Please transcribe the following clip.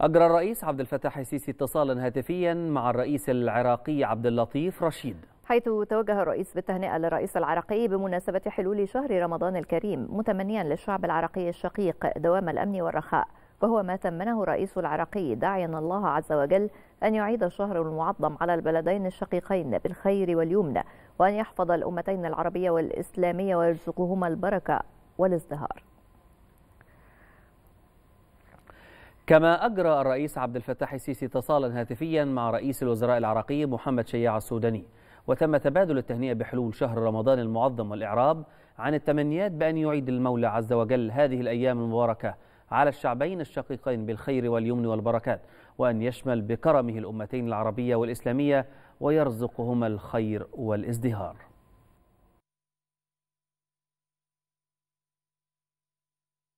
أجرى الرئيس عبد الفتاح السيسي اتصالا هاتفيا مع الرئيس العراقي عبد اللطيف رشيد حيث توجه الرئيس بالتهنئة للرئيس العراقي بمناسبة حلول شهر رمضان الكريم متمنيا للشعب العراقي الشقيق دوام الأمن والرخاء وهو ما تمنه الرئيس العراقي داعيا الله عز وجل أن يعيد الشهر المعظم على البلدين الشقيقين بالخير واليمنى وأن يحفظ الأمتين العربية والإسلامية ويرزقهما البركة والازدهار كما أجرى الرئيس عبد الفتاح السيسي اتصالا هاتفيا مع رئيس الوزراء العراقي محمد شياع السوداني وتم تبادل التهنئة بحلول شهر رمضان المعظم والإعراب عن التمنيات بأن يعيد المولى عز وجل هذه الأيام المباركة على الشعبين الشقيقين بالخير واليمن والبركات وأن يشمل بكرمه الأمتين العربية والإسلامية ويرزقهما الخير والازدهار